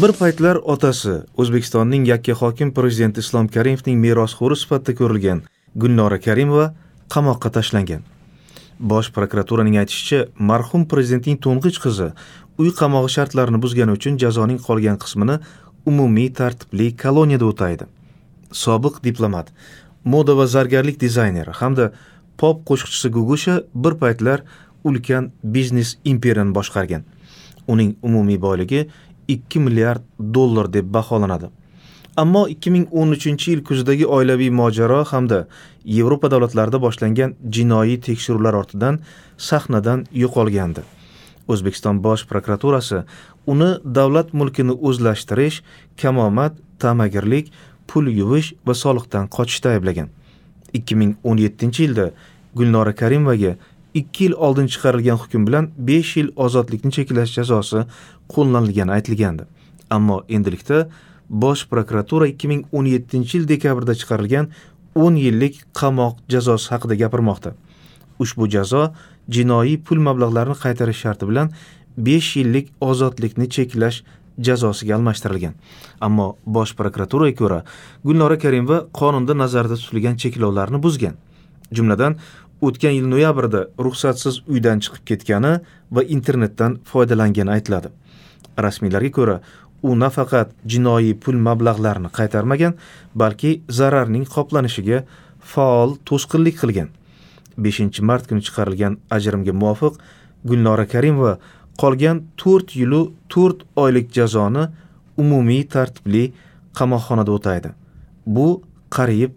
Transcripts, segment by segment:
bir paytlar otasi o'zbekistonning hokim prezidenti islom karimovning merosxo'ri sifatida ko'rilgan gulnora karimova qamoqqa tashlangan bosh prokuraturaning aytishicha marhum prezidentning to'ng'ich qizi uy qamog'i shartlarini buzgani uchun jazoning qolgan qismini umumiy tartibli koloniyada o'taydi sobiq diplomat moda va zargarlik dizayneri hamda pop qo'shiqchisi gugusha bir paytlar ulkan biznes imperiyani boshqargan uning umumiy boyligi 2 milliard dollar deb baholanadi ammo 2013 yil kuzidagi oilaviy mojaro hamda yevropa davlatlarida boshlangan jinoiy tekshiruvlar ortidan sahnadan yo'qolgandi o'zbekiston bosh prokuraturasi uni davlat mulkini o'zlashtirish kamomat tamagirlik pul yuvish va soliqdan qochishda ayblagan 2017 yilda gulnora karimovaga 2 yil oldin chiqarilgan hukm bilan 5 yil ozodlikni cheklash jazosi qo'llanilgani aytilgandi. Ammo endilikda Bosh prokuratura 2017-yil dekabrda chiqarilgan 10 yillik qamoq jazosi haqida gapirmoqda. Ushbu jazo jinoiy pul mablag'larini qaytarish sharti bilan 5 yillik ozodlikni cheklash jazosiga almashtirilgan. Ammo Bosh prokuraturaga ko'ra, Gulnora Karimova qonunda nazarda tutilgan cheklovlarni buzgan. Jumladan, o'tgan yil noyabrda ruxsatsiz uydan chiqib ketgani va internetdan foydalangani aytiladi rasmiylarga ko'ra u nafaqat jinoiy pul mablag'larini qaytarmagan balki zararning qoplanishiga faol to'sqinlik qilgan 5 mart kuni chiqarilgan ajrimga muvofiq gulnora karimova qolgan 4 yilu 4 oylik jazoni umumiy tartibli qamoqxonada o'taydi bu qariyb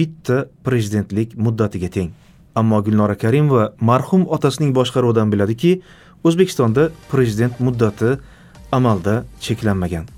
bitta prezidentlik muddatiga teng Ammo Gulnora Karimova marhum otasining boshqaruvidan biladiki, O'zbekistonda prezident muddati amalda cheklanmagan.